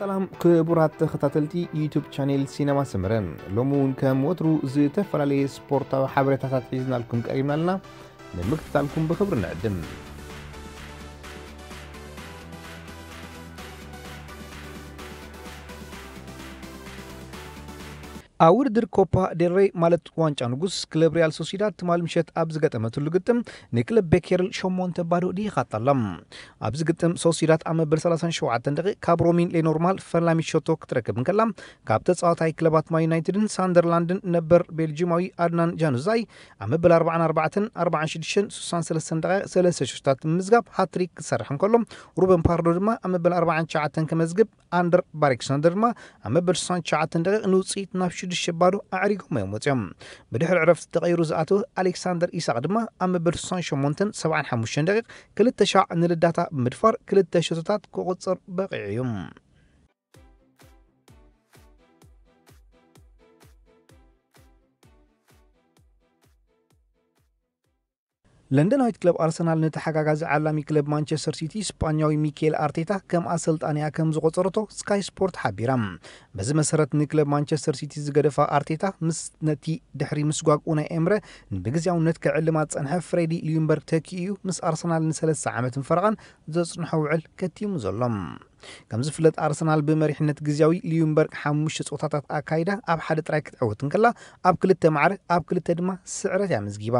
سلام كبرات خطاتلتي يوتيوب شانيل سينما سمرن لومون كم وترو زي تفرالي سبورتا وحبرتا تحيزنا لكم كريمنا لنا بخبرنا دم አውርድር ኮፓ ዴልሬ ማለት ዋንጫ ንጉስ ክለብ ሪያል ሶሲዳድ ትማል ምሸት ኣብ ገጠመ ትሉ ግጥም ንክለብ ቤኬርል ሸሞንተ ባዶ ዲኻታላም ኣብዚ ግጥም ሶሲዳድ ኣብ መበል 37 ደቂ ካብ ሮሚን ሌኖርማል ፈላሚት ሸቶ ክትረክብ ንከላ ካብ ተፃዋታይ ክለባት ማ ዩናይትድን ሳንደርላንድን ነበር ቤልጅማዊ ኣድናን ጃኑዛይ ኣብ መበል 44 46 63 ደቂ 3 ምዝጋብ ሃትሪክ ክሰርሕ እንከሎም ሩበን ፓርዶ ድማ ኣብ መበል 49 ከመዝግብ ኣንደር ባሪክሰንደር ድማ ኣብ መበል 69 ደቂ ንውፅኢት ናብ ሽዱሽተ ባዶ ኣዕሪጎም እዮም ወፂኦም ብድሕሪ ዕረፍቲ ተቐይሩ ዝኣተወ ኣሌክሳንደር ኢሳቅ ድማ ኣብ መበል 68 75 ደቂቕ 2 ሻዕ ንልዳታ ብምድፋር 2 ሸቶታት ክቁፅር በቂዑ እዩ ለንደናዊት ክለብ ኣርሰናል ንተሓጋጋዚ ዓላሚ ክለብ ማንቸስተር ሲቲ ስጳኛዊ ሚኬል ኣርቴታ ከም ኣሰልጣን ኣሰልጣንያ ከም ዝቆፀረቶ ስካይ ስፖርት ሓቢራ በዚ መሰረት ንክለብ ማንቸስተር ሲቲ ዝገደፋ ኣርቴታ ምስ ነቲ ድሕሪ ምስጓግኡ ናይ ኤምረ ንብግዜያውነት ክዕልማ ዝፀንሐ ፍሬዲ ሊዩንበርግ ተኪ እዩ ምስ ኣርሰናል ንሰለስተ ዓመትን ፈረቓን ዘፅንሖ ውዕል ከቲሙ ዘሎም ከም ዝፍለጥ ኣርሰናል ብመሪሕነት ግዜያዊ ልዩምበርግ ሓሙሽተ ፆታታት ኣካይዳ ኣብ ሓደ ጥራይ ክትዕወትን ከላ ኣብ ክልተ ማዕረ ኣብ ክልተ ድማ ስዕረት እያ መዝጊባ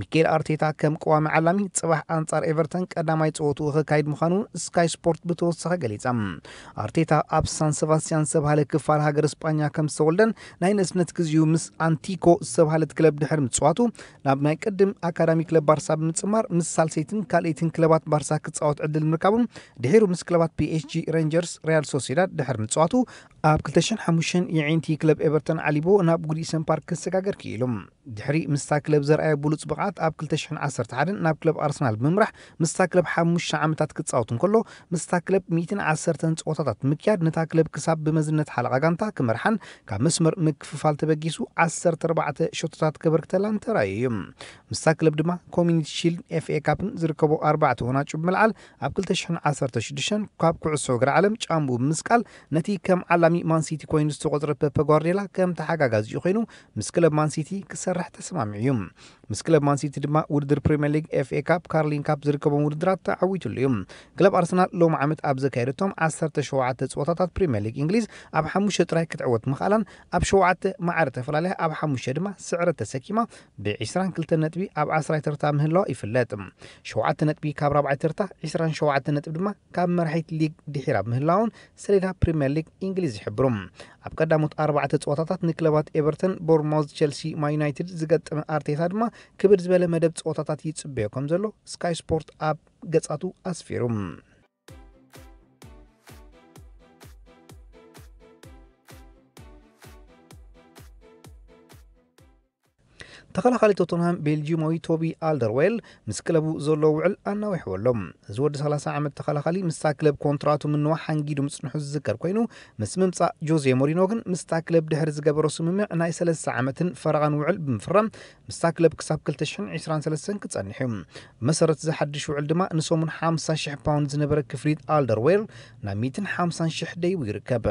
ሚኬል ኣርቴታ ከም ቀዋሚ ዓላሚ ፅባሕ ኣንጻር ኤቨርተን ቀዳማይ ፀወትኡ ክካይድ ምዃኑ ስካይ ስፖርት ብተወሳኺ ገሊፃ ኣርቴታ ኣብ ሳን ሰባስትያን ዝተባሃለ ክፋል ሃገር እስጳኛ ከም ዝተወልደን ናይ ነስነት ግዜኡ ምስ ኣንቲኮ ዝተባሃለት ክለብ ድሕር ምፅዋቱ ናብ ናይ ቅድም ኣካዳሚ ክለብ ባርሳ ብምፅማር ምስ ሳልሰይትን ካልኦትን ክለባት ባርሳ ክፃወት ዕድል ምርካቡ ድሒሩ ምስ ክለባት ፒኤች ፒኤስጂ ሬንጀርስ ሪያል ሶሲዳድ ድሕር ምጽዋቱ ኣብ 25 የዒንቲ ክለብ ኤቨርተን ዓሊቦ ናብ ጉዲሰን ፓርክ ክሰጋገር ኢሎም ድሕሪ ምስታ ክለብ ዘርኣየ ብሉፅ ብቕዓት ኣብ 211 ናብ ክለብ ኣርሰናል ብምምራሕ ምስታ ክለብ 5 ዓመታት ክፃወት እንከሎ ምስታ ክለብ 110 ፀወታታት ምክያድ ነታ ክለብ ክሳብ ብመዝነት ሓለቓ ጋንታ ክመርሓን ካብ መስመር ምክፍፋል ተበጊሱ 14 ሸቶታት ከበርክተላን ተራእዩ ምስታ ክለብ ድማ ኮሚኒቲ ሺልድ ኤፍኤ ካፕን ዝርከቦ 4 ወናጩ ብምልዓል ኣብ 216 ካብ ኩዕሶ እግሪ ዓለም ጫምቡ ብምስቃል ነቲ ከም ዓላ ተጋጣሚ ማንሲቲ ኮይኑ ዝተቆፅረ ፔፐ ጓርዴላ ከም ተሓጋጋዚ እዩ ኮይኑ ምስ ክለብ ማንሲቲ ክሰርሕ ተሰማሚዑ እዩ ምስ ክለብ ማንሲቲ ድማ ውድድር ፕሪምየር ሊግ ኤፍ ኤ ካፕ ካርሊን ካፕ ዝርከቦም ውድድራት ተዓዊቱሉ እዩ ክለብ ኣርሰናል ሎም ዓመት ኣብ ዘካየደቶም 17 ፀወታታት ፕሪምየር ሊግ እንግሊዝ ኣብ ሓሙሽተ ጥራይ ክትዕወት ምኽኣላን ኣብ ሸውዓተ መዓር ተፈላለየ ኣብ ሓሙሽተ ድማ ስዕረት ተሰኪማ ብ22 ነጥቢ ኣብ 1ስራይ ተርታ ምህላዋ ይፍለጥ ሸውዓተ ነጥቢ ካብ ራብዓይ ተርታ 27 ነጥቢ ድማ ካብ መራሒት ሊግ ድሒራ ምህላውን ሰሌዳ ፕሪምየር ሊግ እንግሊዝ ዝሕብሩ ኣብ ቀዳሞት ኣርባዕተ ፀወታታት ንክለባት ኤቨርተን ቦርማውዝ ቸልሲ ማ ዩናይትድ ዝገጥመ ኣርቴታ ድማ ክብር ዝበለ መደብ ፀወታታት ይፅበዮ ከም ዘሎ ስካይ ስፖርት ኣብ ገጻቱ ኣስፊሩ ተኸላኻሊ ቶተንሃም ቤልጅማዊ ቶቢ ኣልደርዌል ምስ ክለቡ ዘሎ ውዕል ኣናዊሕዎ ኣሎም እዚ ወዲ 30 ዓመት ተኸላኻሊ ምስታ ክለብ ኮንትራቱ ምንዋሕ ሓንጊዱ ምፅንሑ ዝዝከር ኮይኑ ምስ ምምፃእ ጆዜ ሞሪኖ ግን ምስታ ክለብ ድሕሪ ዝገበሮ ስምምዕ ናይ 3 ዓመትን ፈረቓን ውዕል ብምፍራም ምስታ ክለብ ክሳብ 223 ክጸንሕ እዩ ብመሰረት ዝሓድሽ ውዕል ድማ ንሰሙን 50,000 ፓውንድ ዝነበረ ክፍሪት ኣልደርዌል ናብ 150,000 ደይቡ ይርከብ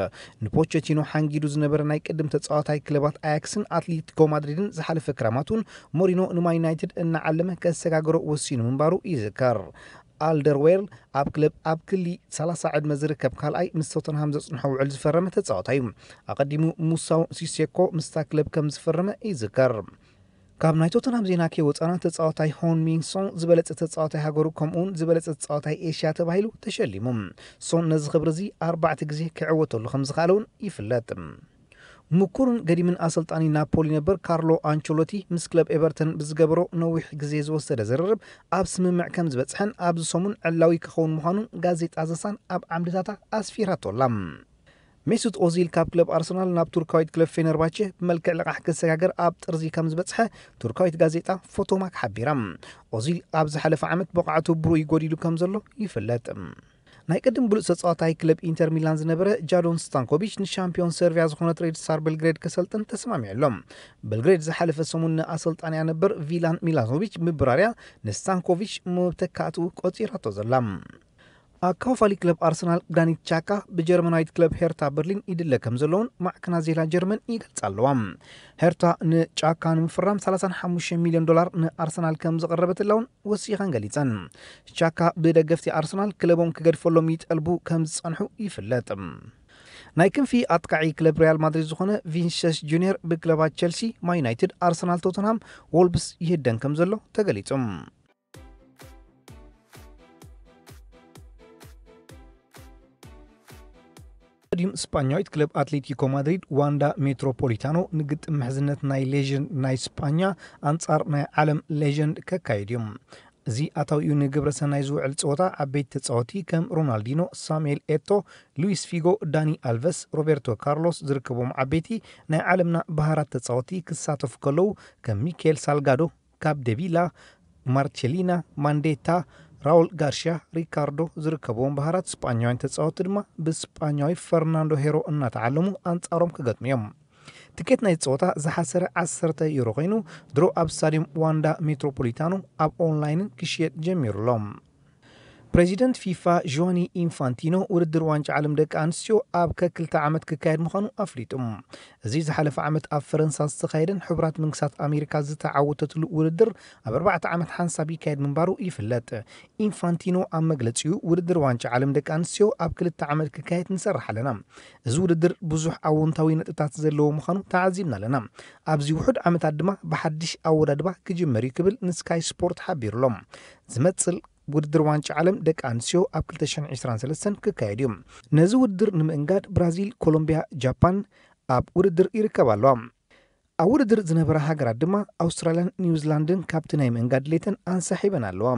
ንፖቸቲኖ ሓንጊዱ ዝነበረ ናይ ቅድም ተፃዋታይ ክለባት ኣያክስን ኣትሌቲኮ ማድሪድን ዝሓለፈ ክራማቱን ሞሪኖ ንማን ዩናይትድ እናዓለመ ከሰጋግሮ ወሲኑ ምንባሩ ይዝከር ኣልደርዌል ኣብ ክለብ ኣብ ክሊ 30 ዕድመ ዝርከብ ካልኣይ ምስ ቶተንሃም ዘፅንሖ ውዕል ዝፈረመ ተፃወታ እዩ ኣቐዲሙ ሙሳው ሲሴኮ ምስታ ክለብ ከም ዝፈረመ ይዝከር ካብ ናይ ቶተንሃም ዜና ከወፃና ተፃዋታይ ሆን ሚንሶን ዝበለፀ ተፃዋታይ ሃገሩ ከምኡውን ዝበለፀ ተፃዋታይ ኤሽያ ተባሂሉ ተሸሊሙ ሶን ነዚ ክብሪ እዚ ኣርባዕተ ግዜ ክዕወተሉ ከም ዝኽኣለ እውን ይፍለጥ ምኩርን ገዲምን ኣሰልጣኒ ናፖሊ ነበር ካርሎ ኣንቸሎቲ ምስ ክለብ ኤቨርተን ብዝገበሮ ነዊሕ ግዜ ዝወሰደ ዝርርብ ኣብ ስምምዕ ከም ዝበፅሐን ኣብዚ ሰሙን ዕላዊ ክኸውን ምዃኑን ጋዜጣ ዘሳን ኣብ ዓምድታታ ኣስፊራቶላ ሜሱት ኦዚል ካብ ክለብ ኣርሰናል ናብ ቱርካዊት ክለብ ፌነርባቸ ብመልክዕ ልቓሕ ክሰጋገር ኣብ ጥርዚ ከም ዝበፅሐ ቱርካዊት ጋዜጣ ፎቶማክ ሓቢራ ኦዚል ኣብ ዝሓለፈ ዓመት ብቕዓቱ ብሩ ይጎዲሉ ከም ዘሎ ይፍለጥ ናይ ቅድም ብሉፅ ተፃዋታይ ክለብ ኢንተር ሚላን ዝነበረ ጃዶን ስታንኮቪች ንሻምፒዮን ሰርቪያ ዝኾነ ትሬድ ሳር በልግሬድ ከሰልጥን ተስማሚዑ ኣሎም በልግሬድ ዝሓለፈ ሰሙን ንኣሰልጣን ንኣሰልጣንያ ነበር ቪላን ሚላኖቪች ምብራርያ ንስታንኮቪች ምብተካእትኡ ቆፂራቶ ዘላ ኣብ ክለብ ኣርሰናል ዳኒት ቻካ ብጀርመናዊት ክለብ ሄርታ በርሊን ይድለ ከም ዘለዎን ማዕከና ዜና ጀርመን ይገልጽ ኣለዋ ሄርታ ንጫካ ንምፍራም 35 ሚልዮን ዶላር ንኣርሰናል ከም ዘቐረበትላውን ወሲኻን ገሊፀን ቻካ ብደገፍቲ ኣርሰናል ክለቦም ክገድፈሎም ይጠልቡ ከም ዝፀንሑ ይፍለጥ ናይ ክንፊ ኣጥቃዒ ክለብ ሪያል ማድሪድ ዝኾነ ቪንሰስ ጁኒየር ብክለባት ቸልሲ ማ ዩናይትድ ኣርሰናል ቶተንሃም ወልብስ ይህደን ከም ዘሎ ተገሊጹም ስፓኛዊት ክለብ ኣትሌቲኮ ማድሪድ ዋንዳ ሜትሮፖሊታኖ ንግጥ ምሕዝነት ናይ ሌጀንድ ናይ ስፓኛ ኣንጻር ናይ ዓለም ሌጀንድ ከካይድ እዮም እዚ እዩ ንግብረ ሰናይ ዝውዕል ፀወታ ዓበይቲ ተፃወቲ ከም ሮናልዲኖ ሳሙኤል ኤቶ ሉዊስ ፊጎ ዳኒ ኣልቨስ ሮቤርቶ ካርሎስ ዝርከቦም ዓበይቲ ናይ ዓለምና ባህራት ተፃወቲ ክሳተፉ ከለዉ ከም ሚኬል ሳልጋዶ ካብ ደቪላ ማርቸሊና ማንዴታ ራውል ጋርሺያ፣ ሪካርዶ ዝርከብዎም ባህራት ስጳኛውያን ተፃወቲ ድማ ብስጳኛዊ ፈርናንዶ ሄሮ እናተዓለሙ ኣንጻሮም ክገጥሙ እዮም ትኬት ናይ ፀወታ ዝሓሰረ 1ሰተ ዩሮ ኮይኑ ድሮ ኣብ ስታድዮም ዋንዳ ሜትሮፖሊታኑ ኣብ ኦንላይንን ክሽየጥ ጀሚሩ ኣሎ ፕረዚደንት ፊፋ ጆኒ ኢንፋንቲኖ ውድድር ዋንጫ ዓለም ደቂ ኣንስትዮ ኣብ ከክልተ ዓመት ክካየድ ምዃኑ ኣፍሊጡ እዚ ዝሓለፈ ዓመት ኣብ ፈረንሳ ዝተኻየደን ሕቡራት መንግስታት ኣሜሪካ ዝተዓወተትሉ ውድድር ኣብ 4 ዓመት ሓንሳብ ይካየድ ምንባሩ ይፍለጥ ኢንፋንቲኖ ኣብ መግለፂኡ ውድድር ዋንጫ ዓለም ደቂ ኣንስትዮ ኣብ ክልተ ዓመት ክካየድ ንሰርሕ ኣለና እዚ ውድድር ብዙሕ ኣወንታዊ ነጥብታት ዘለዎ ምዃኑ ተዓዚብና ኣለና ኣብዚ ውሑድ ዓመታት ድማ ብሓድሽ ኣወዳድባ ክጅመር እዩ ክብል ንስካይ ስፖርት ሓቢሩሎም ዝመፅል ውድድር ዋንጫ ዓለም ደቂ ኣንስትዮ ኣብ 223 ክካየድ እዩ ነዚ ውድድር ንምእንጋድ ብራዚል ኮሎምብያ ጃፓን ኣብ ውድድር ይርከብ ኣለዋ ኣብ ውድድር ዝነበራ ሃገራት ድማ ኣውስትራልያን ኒውዚላንድን ካብቲ ናይ ምእንጋድ ድሌተን ኣንሳሒበን ኣለዋ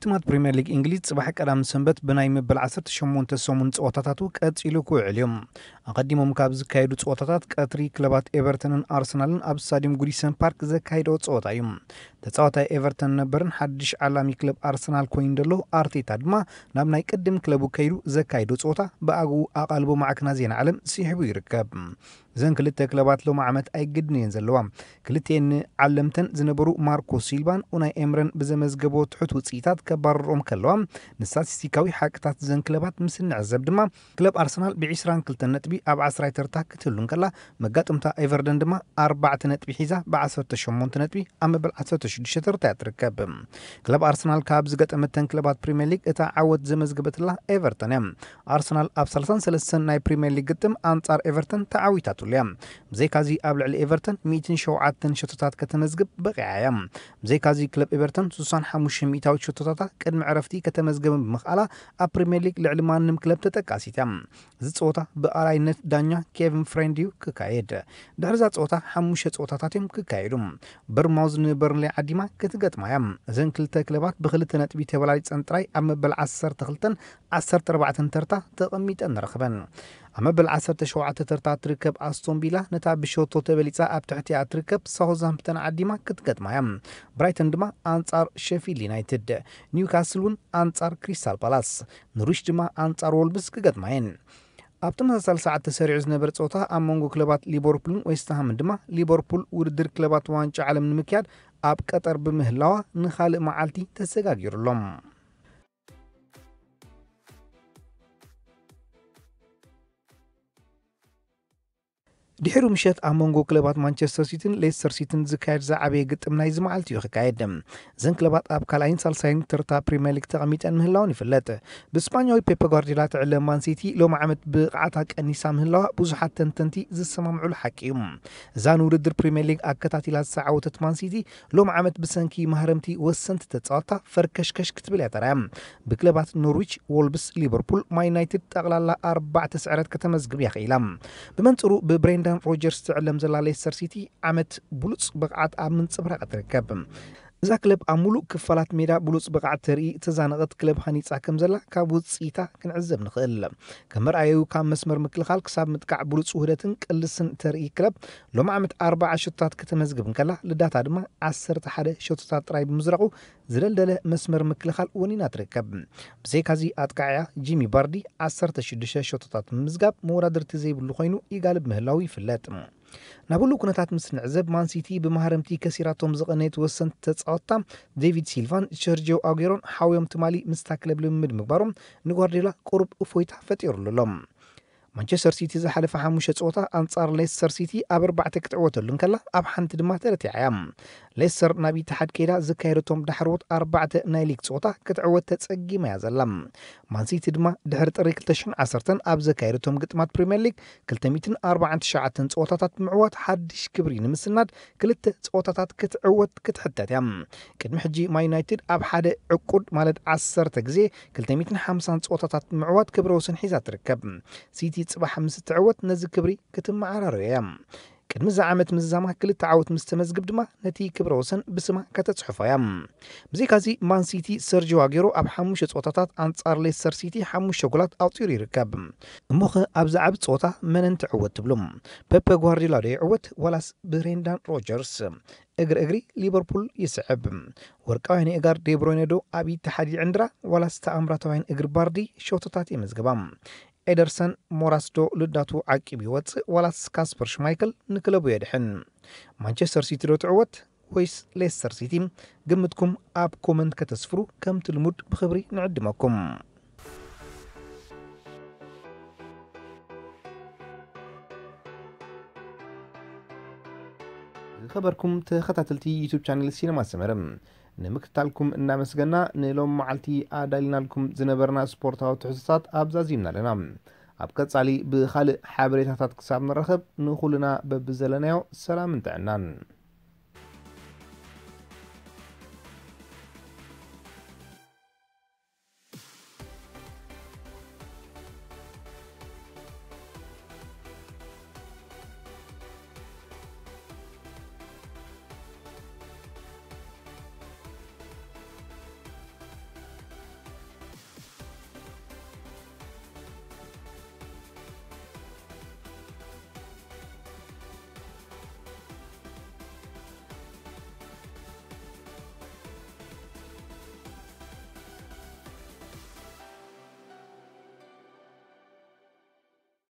ሕትማት ፕሪምየር ሊግ እንግሊዝ ፅባሕ ቀዳም ሰንበት ብናይ ምብል 18 ሰሙን ፀወታታት ቀፂሉ ክውዕል እዮም ኣቐዲሞም ካብ ዝካየዱ ፀወታታት ቀትሪ ክለባት ኤቨርተንን ኣርሰናልን ኣብ ስታድዮም ጉዲሰን ፓርክ ዘካይደ ፀወታ እዩ ተፃዋታይ ኤቨርተን ነበርን ሓድሽ ዓላሚ ክለብ ኣርሰናል ኮይኑ ደሎ ኣርቴታ ድማ ናብ ናይ ቅድም ክለቡ ከይዱ ዘካይዶ ፆታ ብኣግቡ ኣቓልቦ ማዕክና ዜና ዓለም ስሒቡ ይርከብ እዘን ክልተ ክለባት ሎም ዓመት ኣይግድን እየን ዘለዋ ክልተን ዓለምተን ዝነበሩ ማርኮ ሲልቫን ኡናይ ኤምረን ብዘመዝገቦ ትሑት ውፅኢታት ከባርሮም ከለዋ ንስታቲስቲካዊ ሓቅታት ዘን ክለባት ምስ ንዕዘብ ድማ ክለብ ኣርሰናል ብ22 ነጥቢ ኣብ 1ስራይ ተርታ ክትህሉን ከላ መጋጥምታ ኤቨርደን ድማ 4 ነጥቢ ሒዛ ብ18 ነጥቢ ኣብ መበል 1 2064 ትርከብ ክለብ ኣርሰናል ካብ ዝገጠመተን ክለባት ፕሪምየር ሊግ እታ ዓወት ዘመዝግበትላ ኤቨርተን እያ ኣርሰናል ኣብ 33 ናይ ፕሪምየር ሊግ ግጥም ኣንጻር ኤቨርተን ተዓዊታትሉ እያ ብዘይካዚ ኣብ ልዕሊ ኤቨርተን 107 ሸቶታት ከተመዝግብ በቂዓ እያ ብዘይካዚ ክለብ ኤቨርተን 65 ሚታዊ ሸቶታታት ቅድሚ ዕረፍቲ ከተመዝግብ ብምኽኣላ ኣብ ፕሪምየር ሊግ ልዕሊ ማንም ክለብ ተጠቃሲት እያ እዚ ፀወታ ብኣራይነት ዳኛ ኬቨን ፍሬንድ እዩ ክካየድ ድሕርዛ ፀወታ ሓሙሽተ ፀወታታት እዮም ክካየዱ በርማውዝ ንበርንሌ ዓዲማ ክትገጥማ እያ እዘን ክልተ ክለባት ብክልተ ነጥቢ ተበላሊፀን ፀንጥራይ ኣብ መበል 12 14 ተርታ ተቐሚጠን ንረኽበን ኣብ መበል 17 ተርታ ትርከብ ኣስቶንቢላ ነታ ብሸቶ ተበሊፃ ኣብ ትሕቲኣ ትርከብ ሳውዛምፕተን ዓዲማ ክትገጥማ እያ ብራይተን ድማ ኣንጻር ሸፊልድ ዩናይትድ ኒውካስል እውን ኣንጻር ክሪስታል ፓላስ ንሩሽ ድማ ኣንጻር ወልብስ ክገጥማ የን ኣብ ተመሳሳሊ ሰዓት ተሰሪዑ ዝነበረ ፀወታ ኣብ መንጎ ክለባት ሊቨርፑልን ወስትሃምን ድማ ሊቨርፑል ውድድር ክለባት ዋንጫ ዓለም ንምክያድ ኣብ ቀጠር ብምህላዋ ንኻልእ መዓልቲ ተዘጋጊሩሎም ድሕሪ ምሸት ኣብ መንጎ ክለባት ማንቸስተር ሲቲን ሌስተር ሲቲን ዝካየድ ዝዓበየ ግጥም ናይ ዝመዓልቲ እዩ ክካየድ እዘን ክለባት ኣብ ካልኣይን ሳልሳይን ተርታ ፕሪምየር ሊግ ተቐሚጠን ምህላውን ይፍለጥ ብስፓኛዊ ፔፐ ጓርዲላ ትዕለ ማንሲቲ ሎሚ ዓመት ብቕዓታ ቀኒሳ ምህላዋ ብዙሓት ተንተንቲ ዝሰማምዑሉ ሓቂ እዩ እዛ ንውድድር ፕሪምየር ሊግ ኣከታቲላ ዝሰዓወተት ማንሲቲ ሎሚ ዓመት ብሰንኪ ማህረምቲ ወሰንቲ ተፃወታ ፈርከሽከሽ ክትብል እያ ተራያ ብክለባት ኖርዊች ወልብስ ሊቨርፑል ማይ ዩናይትድ ጠቕላላ ኣርባዕተ ስዕረት ከተመዝግብ እያ ክኢላ ብመንፅሩ ብብሬንዳ ብራያን ሮጀርስ ትዕለም ዘላ ሌስተር ሲቲ ዓመት ብሉፅ ብቕዓት ኣብ ምንፅብራቕ ትርከብ እዛ ክለብ ኣብ ሙሉእ ክፋላት ሜዳ ብሉፅ ብቕዓት ተርኢ ተዛነቐት ክለብ ሃኒፃ ከም ዘላ ካብ ውፅኢታ ክንዕዘብ ንኽእል ከም መርኣዩ ካብ መስመር ምክልኻል ክሳብ ምጥቃዕ ብሉፅ ውህደትን ቅልስን ተርኢ ክለብ ሎም ዓመት 40 ሸቶታት ከተመዝግብ ንከላ ልዳታ ድማ 11 ሸቶታት ጥራይ ብምዝረቑ ዝደልደለ መስመር ምክልኻል ወኒና ትርከብ ብዘይካዚ ኣጥቃዕያ ጂሚ ባርዲ 16 ሸቶታት ብምዝጋብ መወዳድርቲ ዘይብሉ ኮይኑ ይጋልብ ምህላው ይፍለጥ ናብሉ ኩነታት ምስ ንዕዘብ ማንሲቲ ብማሃርምቲ ከሲራቶም ዝቐነየት ወሰንቲ ተፃወታ ዴቪድ ሲልቫን ቸርጅዮ ኣጉሮን ሓውዮም ትማሊ ምስታ ክለብ ልምምድ ምግባሮም ንጓርዴላ ቁርብ እፎይታ ፈጢሩሉሎም ማንቸስተር ሲቲ ዝሓለፈ ሓሙሽተ ፀወታ ኣንጻር ሌስተር ሲቲ ኣብ ኣርባዕተ ክትዕወተሉን ከላ ኣብ ሓንቲ ድማ ተረቲዐያ ሌስተር ናብ ኢትሓድ ከይዳ ዝካየደቶም ዳሕርቦት ኣርባዕተ ናይ ሊግ ፆታ ክትዕወት ተፀጊማ እያ ዘላ ማንሲቲ ድማ ድሕሪ ጥሪ 210 ኣብ ዘካየደቶም ግጥማት ፕሪምየር ሊግ 249 ፀወታታት ብምዕዋት ሓድሽ ክብሪ ንምስናድ ክልተ ፀወታታት ክትዕወት ክትሕተት እያ ቅድሚ ሕጂ ማ ዩናይትድ ኣብ ሓደ ዕቁድ ማለት 10 ግዜ 250 ፀወታታት ብምዕዋት ክብረ ወሰን ሒዛ ትርከብ ሲቲ ፅባሕ ምስ ትዕወት ነዚ ክብሪ ክትመዓራርዮ እያ ቅድሚ ዛ ዓመት ምዝዛማ ክልተ ዓወት ምስ ተመዝግብ ድማ ነቲ ክብረ ወሰን ብስማ ከተፅሕፎ እያ ብዚካዚ ማንሲቲ ሰርጂ ዋጌሮ ኣብ ሓሙሽተ ፆታታት ኣንጻር ሌስተር ሲቲ ሓሙሽተ ጎላት ኣውፂሩ ይርከብ እሞ ኸ ኣብዚ ዓብ ፆታ መነንቲ ዕወት ትብሉ ፔፔ ጓርዲላ ዶ ይዕወት ዋላስ ብሬንዳን ሮጀርስ እግሪ እግሪ ሊቨርፑል ይስዕብ ወርቃውያን እጋር ዴብሮይነ ዶ ኣብ ኢተሓዲ ዕንድራ ዋላስ ተኣምራታውያን እግሪ ባርዲ ሸውቶታት የመዝግባ ኤደርሰን ሞራስዶ ልዳቱ ዓቂቡ ይወፅእ ዋላስ ካስፐር ሽማይክል ንክለቡ የድሕን ማንቸስተር ሲቲ ዶ ትዕወት ወይስ ሌስተር ሲቲ ግምትኩም ኣብ ኮመንት ከተስፍሩ ከምቲ ልሙድ ብክብሪ ንዕድመኩም ከበርኩም ተኸታተልቲ ዩቱብ ቻነል ሲነማ ዝሰመረ ንምክታልኩም እናመስገና ንሎም መዓልቲ ኣዳሊናልኩም ዝነበርና ስፖርታዊ ትሕዝቶታት ኣብዛዚምና ኣለና ኣብ ቀጻሊ ብኻልእ ሓበሬታታት ክሳብ ንረኸብ ንኹሉና በቢዘለናዮ ሰላምን ጥዕናን